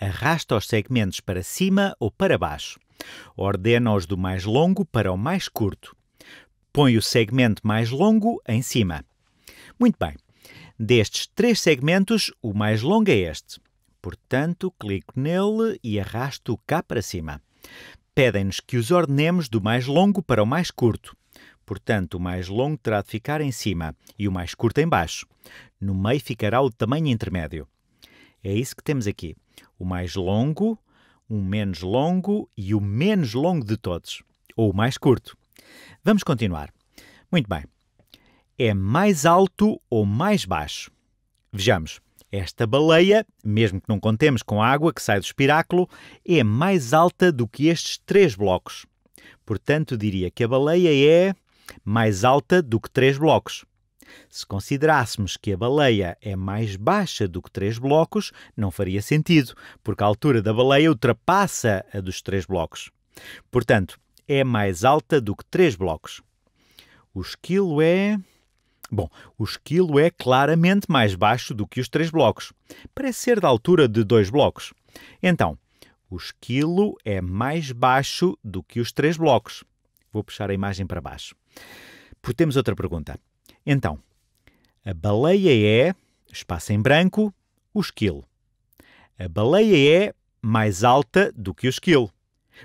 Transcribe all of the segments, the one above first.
Arrasta os segmentos para cima ou para baixo. Ordena-os do mais longo para o mais curto. Põe o segmento mais longo em cima. Muito bem. Destes três segmentos, o mais longo é este. Portanto, clico nele e arrasto cá para cima. Pedem-nos que os ordenemos do mais longo para o mais curto. Portanto, o mais longo terá de ficar em cima e o mais curto em baixo. No meio ficará o tamanho intermédio. É isso que temos aqui. O mais longo, o menos longo e o menos longo de todos, ou o mais curto. Vamos continuar. Muito bem. É mais alto ou mais baixo? Vejamos. Esta baleia, mesmo que não contemos com a água que sai do espiráculo, é mais alta do que estes três blocos. Portanto, diria que a baleia é mais alta do que três blocos. Se considerássemos que a baleia é mais baixa do que três blocos, não faria sentido, porque a altura da baleia ultrapassa a dos três blocos. Portanto, é mais alta do que três blocos. O esquilo é. Bom, o esquilo é claramente mais baixo do que os três blocos. Parece ser da altura de dois blocos. Então, o esquilo é mais baixo do que os três blocos. Vou puxar a imagem para baixo. temos outra pergunta. Então, a baleia é, espaço em branco, o esquilo. A baleia é mais alta do que o esquilo.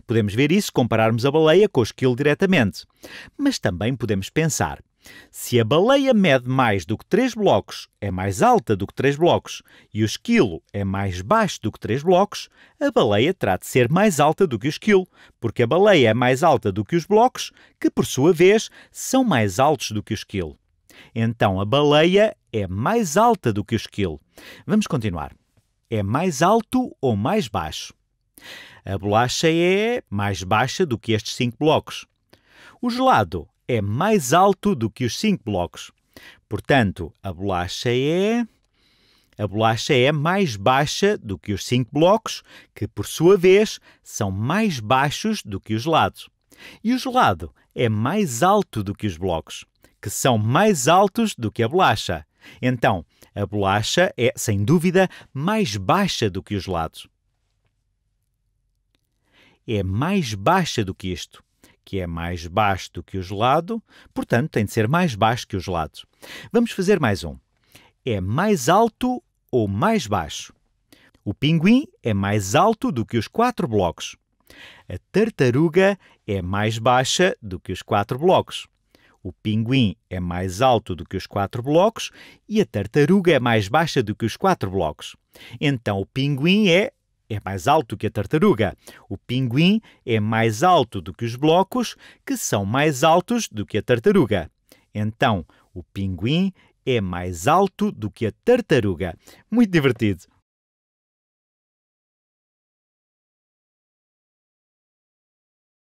Podemos ver isso se compararmos a baleia com o esquilo diretamente. Mas também podemos pensar: se a baleia mede mais do que 3 blocos, é mais alta do que 3 blocos, e o esquilo é mais baixo do que 3 blocos, a baleia terá de ser mais alta do que o esquilo, porque a baleia é mais alta do que os blocos, que por sua vez são mais altos do que o esquilo. Então a baleia é mais alta do que o esquilo. Vamos continuar. É mais alto ou mais baixo? A bolacha é mais baixa do que estes cinco blocos. O gelado é mais alto do que os cinco blocos. Portanto, a bolacha é. A bolacha é mais baixa do que os cinco blocos, que por sua vez são mais baixos do que os lados. E o gelado é mais alto do que os blocos que são mais altos do que a bolacha. Então, a bolacha é, sem dúvida, mais baixa do que o gelado. É mais baixa do que isto, que é mais baixo do que o gelado, portanto, tem de ser mais baixo que o gelado. Vamos fazer mais um. É mais alto ou mais baixo? O pinguim é mais alto do que os quatro blocos. A tartaruga é mais baixa do que os quatro blocos. O pinguim é mais alto do que os quatro blocos e a tartaruga é mais baixa do que os quatro blocos. Então o pinguim é é mais alto que a tartaruga. O pinguim é mais alto do que os blocos, que são mais altos do que a tartaruga. Então, o pinguim é mais alto do que a tartaruga. Muito divertido.